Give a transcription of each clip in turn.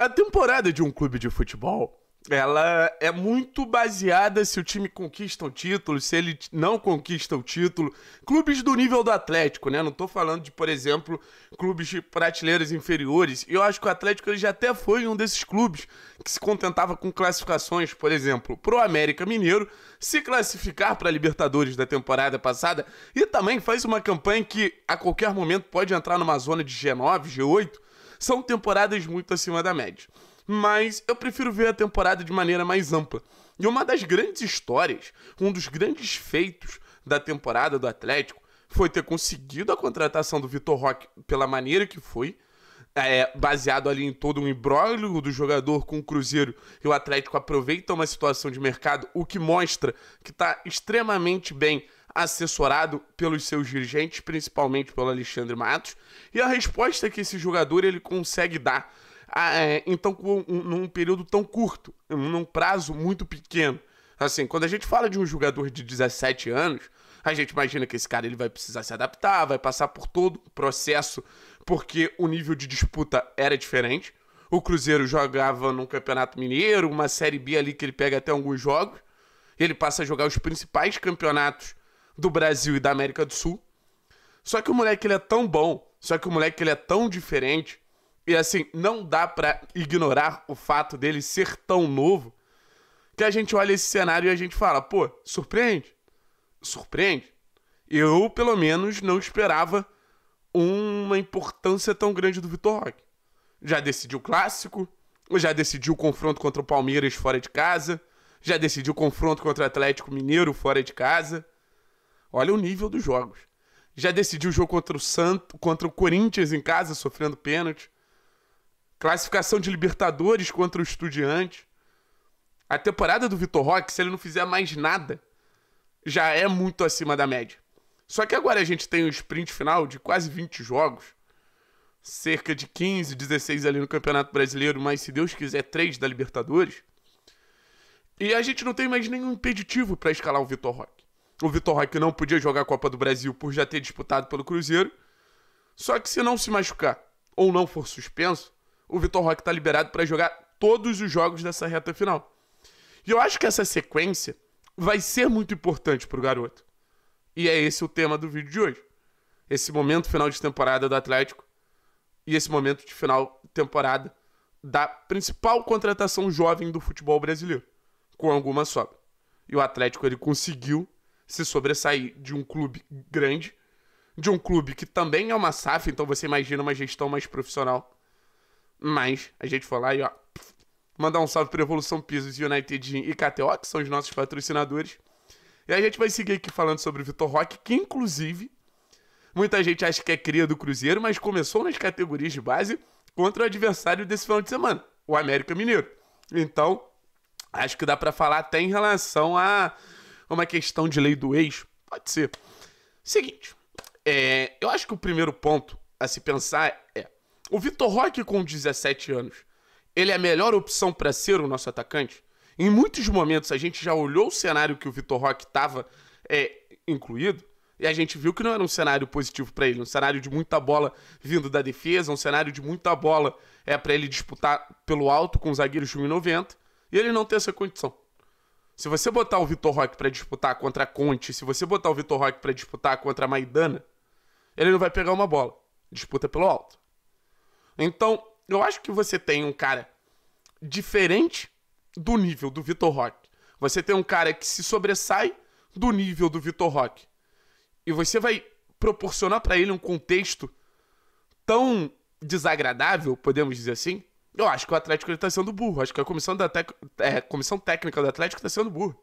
A temporada de um clube de futebol, ela é muito baseada se o time conquista o título, se ele não conquista o título. Clubes do nível do Atlético, né? Não tô falando de, por exemplo, clubes de prateleiras inferiores. Eu acho que o Atlético ele já até foi um desses clubes que se contentava com classificações, por exemplo, pro América Mineiro, se classificar para Libertadores da temporada passada e também faz uma campanha que a qualquer momento pode entrar numa zona de G9, G8 são temporadas muito acima da média. Mas eu prefiro ver a temporada de maneira mais ampla. E uma das grandes histórias, um dos grandes feitos da temporada do Atlético foi ter conseguido a contratação do Vitor Roque pela maneira que foi, é, baseado ali em todo um imbróglio do jogador com o Cruzeiro e o Atlético aproveita uma situação de mercado, o que mostra que está extremamente bem assessorado pelos seus dirigentes, principalmente pelo Alexandre Matos, e a resposta que esse jogador ele consegue dar, ah, é, então com um, num período tão curto, num prazo muito pequeno. Assim, quando a gente fala de um jogador de 17 anos, a gente imagina que esse cara ele vai precisar se adaptar, vai passar por todo o processo, porque o nível de disputa era diferente. O Cruzeiro jogava num Campeonato Mineiro, uma Série B ali que ele pega até alguns jogos. Ele passa a jogar os principais campeonatos do Brasil e da América do Sul. Só que o moleque ele é tão bom, só que o moleque ele é tão diferente. E assim, não dá para ignorar o fato dele ser tão novo que a gente olha esse cenário e a gente fala, pô, surpreende. Surpreende. Eu, pelo menos, não esperava uma importância tão grande do Vitor Roque. Já decidiu o clássico, já decidiu o confronto contra o Palmeiras fora de casa, já decidiu o confronto contra o Atlético Mineiro fora de casa. Olha o nível dos jogos. Já decidiu o jogo contra o Santo, contra o Corinthians em casa, sofrendo pênalti. Classificação de Libertadores contra o Estudiante. A temporada do Vitor Roque, se ele não fizer mais nada, já é muito acima da média. Só que agora a gente tem um sprint final de quase 20 jogos, cerca de 15, 16 ali no Campeonato Brasileiro, mas se Deus quiser, 3 da Libertadores. E a gente não tem mais nenhum impeditivo para escalar o Vitor Roque. O Vitor Roque não podia jogar a Copa do Brasil por já ter disputado pelo Cruzeiro. Só que se não se machucar ou não for suspenso, o Vitor Roque está liberado para jogar todos os jogos dessa reta final. E eu acho que essa sequência vai ser muito importante para o garoto. E é esse o tema do vídeo de hoje. Esse momento final de temporada do Atlético e esse momento de final de temporada da principal contratação jovem do futebol brasileiro, com alguma sobra. E o Atlético ele conseguiu se sobressair de um clube grande, de um clube que também é uma SAF, então você imagina uma gestão mais profissional. Mas a gente foi lá e ó, mandar um salve para Evolução Pisos United e KTO, que são os nossos patrocinadores. E a gente vai seguir aqui falando sobre o Vitor Roque, que inclusive muita gente acha que é cria do Cruzeiro, mas começou nas categorias de base contra o adversário desse final de semana, o América Mineiro. Então, acho que dá para falar até em relação a é uma questão de lei do ex? Pode ser. Seguinte, é, eu acho que o primeiro ponto a se pensar é: o Vitor Roque, com 17 anos, ele é a melhor opção para ser o nosso atacante? Em muitos momentos a gente já olhou o cenário que o Vitor Roque estava é, incluído e a gente viu que não era um cenário positivo para ele, um cenário de muita bola vindo da defesa, um cenário de muita bola é para ele disputar pelo alto com os zagueiros de 1,90 e ele não ter essa condição. Se você botar o Vitor Roque para disputar contra Conte, se você botar o Vitor Roque para disputar contra Maidana, ele não vai pegar uma bola. Disputa pelo alto. Então, eu acho que você tem um cara diferente do nível do Vitor Roque. Você tem um cara que se sobressai do nível do Vitor Roque. E você vai proporcionar para ele um contexto tão desagradável, podemos dizer assim, eu acho que o Atlético está sendo burro. Acho que a comissão, da tec... é, comissão técnica do Atlético está sendo burro.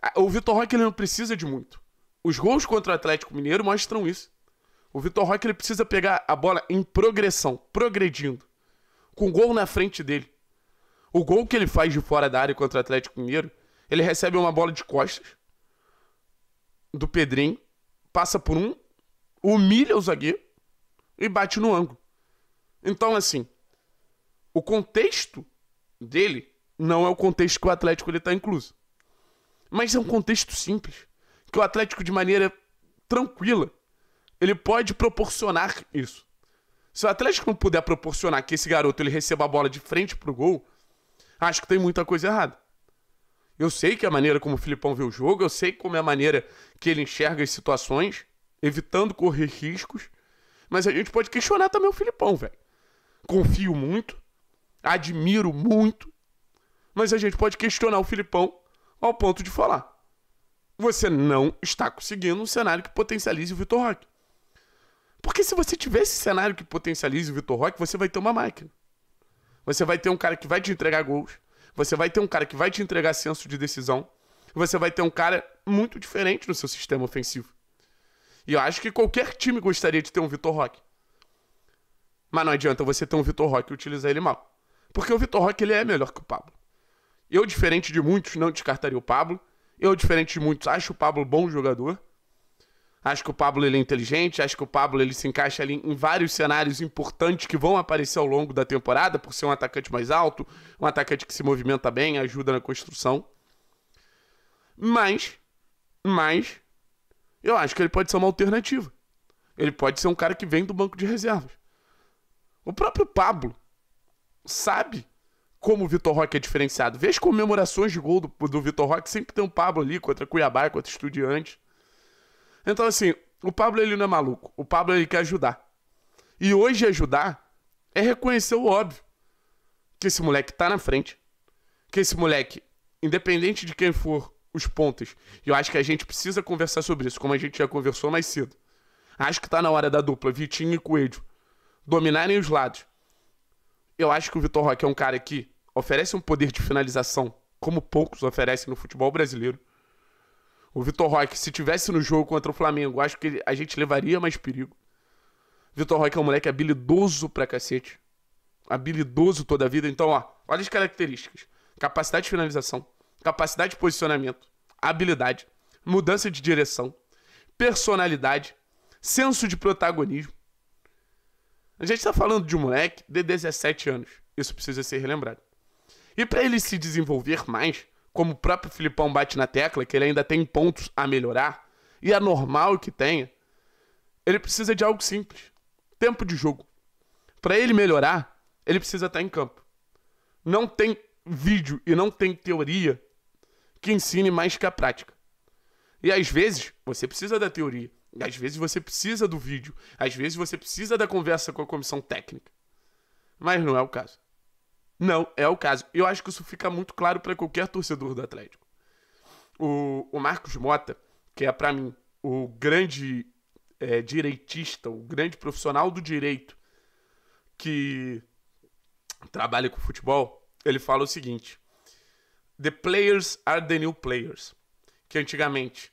Ah, o Vitor Roque ele não precisa de muito. Os gols contra o Atlético Mineiro mostram isso. O Vitor Roque ele precisa pegar a bola em progressão, progredindo, com o gol na frente dele. O gol que ele faz de fora da área contra o Atlético Mineiro, ele recebe uma bola de costas do Pedrinho, passa por um, humilha o zagueiro e bate no ângulo. Então, assim, o contexto dele não é o contexto que o Atlético está incluso. Mas é um contexto simples. Que o Atlético, de maneira tranquila, ele pode proporcionar isso. Se o Atlético não puder proporcionar que esse garoto ele receba a bola de frente pro gol, acho que tem muita coisa errada. Eu sei que é a maneira como o Filipão vê o jogo, eu sei como é a maneira que ele enxerga as situações, evitando correr riscos, mas a gente pode questionar também o Filipão, velho. Confio muito, admiro muito, mas a gente pode questionar o Filipão ao ponto de falar: você não está conseguindo um cenário que potencialize o Vitor Roque. Porque se você tiver esse cenário que potencialize o Vitor Roque, você vai ter uma máquina. Você vai ter um cara que vai te entregar gols. Você vai ter um cara que vai te entregar senso de decisão. Você vai ter um cara muito diferente no seu sistema ofensivo. E eu acho que qualquer time gostaria de ter um Vitor Roque. Mas não adianta você ter um Vitor Roque e utilizar ele mal. Porque o Vitor Roque ele é melhor que o Pablo. Eu, diferente de muitos, não descartaria o Pablo. Eu, diferente de muitos, acho o Pablo bom jogador. Acho que o Pablo ele é inteligente, acho que o Pablo ele se encaixa ali em vários cenários importantes que vão aparecer ao longo da temporada, por ser um atacante mais alto, um atacante que se movimenta bem, ajuda na construção. Mas, mas, eu acho que ele pode ser uma alternativa. Ele pode ser um cara que vem do banco de reservas. O próprio Pablo, sabe como o Vitor Roque é diferenciado. Vê as comemorações de gol do, do Vitor Roque, sempre tem um Pablo ali contra Cuiabá, contra Estudiantes. Então, assim, o Pablo ele não é maluco. O Pablo ele quer ajudar. E hoje ajudar é reconhecer o óbvio. Que esse moleque tá na frente. Que esse moleque, independente de quem for os pontos, e eu acho que a gente precisa conversar sobre isso, como a gente já conversou mais cedo. Acho que tá na hora da dupla Vitinho e Coelho dominarem os lados eu acho que o Vitor Roque é um cara que oferece um poder de finalização como poucos oferecem no futebol brasileiro. O Vitor Roque, se tivesse no jogo contra o Flamengo, acho que a gente levaria mais perigo. Vitor Roque é um moleque habilidoso pra cacete. Habilidoso toda a vida. Então, ó, olha as características: capacidade de finalização, capacidade de posicionamento, habilidade, mudança de direção, personalidade, senso de protagonismo, a gente está falando de um moleque de 17 anos. Isso precisa ser relembrado. E para ele se desenvolver mais, como o próprio Filipão bate na tecla, que ele ainda tem pontos a melhorar, e é normal que tenha, ele precisa de algo simples: tempo de jogo. Para ele melhorar, ele precisa estar tá em campo. Não tem vídeo e não tem teoria que ensine mais que a prática. E às vezes, você precisa da teoria. Às vezes você precisa do vídeo, às vezes você precisa da conversa com a comissão técnica. Mas não é o caso. Não é o caso. Eu acho que isso fica muito claro para qualquer torcedor do Atlético. O, o Marcos Mota, que é para mim o grande é, direitista, o grande profissional do direito que trabalha com futebol, ele fala o seguinte: The players are the new players. Que antigamente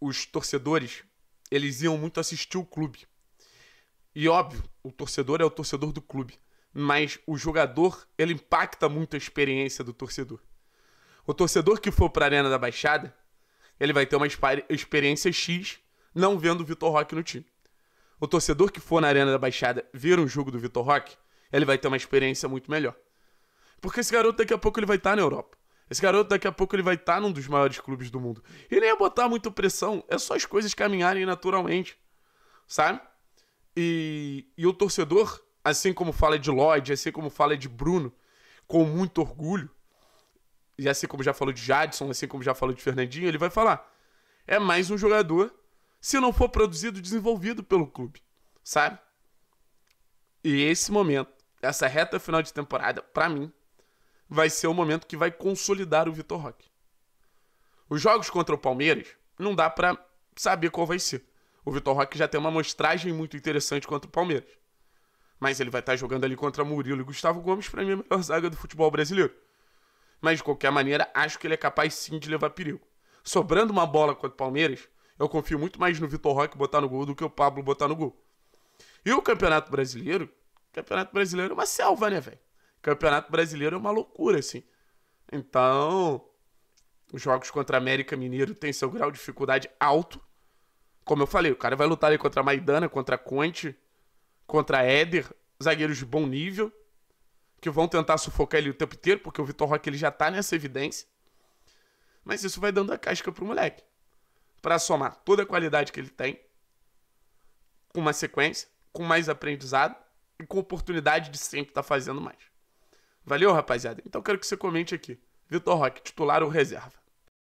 os torcedores eles iam muito assistir o clube. E óbvio, o torcedor é o torcedor do clube, mas o jogador, ele impacta muito a experiência do torcedor. O torcedor que for para a Arena da Baixada, ele vai ter uma experiência X não vendo o Vitor Roque no time. O torcedor que for na Arena da Baixada ver um jogo do Vitor Roque, ele vai ter uma experiência muito melhor. Porque esse garoto daqui a pouco ele vai estar tá na Europa. Esse garoto daqui a pouco ele vai estar tá num dos maiores clubes do mundo. E nem é botar muita pressão, é só as coisas caminharem naturalmente, sabe? E, e o torcedor, assim como fala de Lloyd, assim como fala de Bruno, com muito orgulho, e assim como já falou de Jadson, assim como já falou de Fernandinho, ele vai falar: é mais um jogador, se não for produzido, desenvolvido pelo clube, sabe? E esse momento, essa reta final de temporada, para mim, vai ser o momento que vai consolidar o Vitor Roque. Os jogos contra o Palmeiras não dá para saber qual vai ser. O Vitor Roque já tem uma amostragem muito interessante contra o Palmeiras. Mas ele vai estar tá jogando ali contra Murilo e Gustavo Gomes, para mim, a melhor zaga do futebol brasileiro. Mas, de qualquer maneira, acho que ele é capaz sim de levar perigo. Sobrando uma bola contra o Palmeiras, eu confio muito mais no Vitor Roque botar no gol do que o Pablo botar no gol. E o Campeonato Brasileiro? O Campeonato Brasileiro é uma selva, né, velho? Campeonato Brasileiro é uma loucura, assim. Então, os jogos contra América Mineiro têm seu grau de dificuldade alto. Como eu falei, o cara vai lutar ali contra Maidana, contra Conte, contra Éder, zagueiros de bom nível, que vão tentar sufocar ele o tempo inteiro, porque o Vitor Roque ele já tá nessa evidência. Mas isso vai dando a casca pro moleque. para somar toda a qualidade que ele tem, com uma sequência, com mais aprendizado e com oportunidade de sempre estar tá fazendo mais. Valeu, rapaziada. Então quero que você comente aqui. Vitor Roque, titular ou reserva?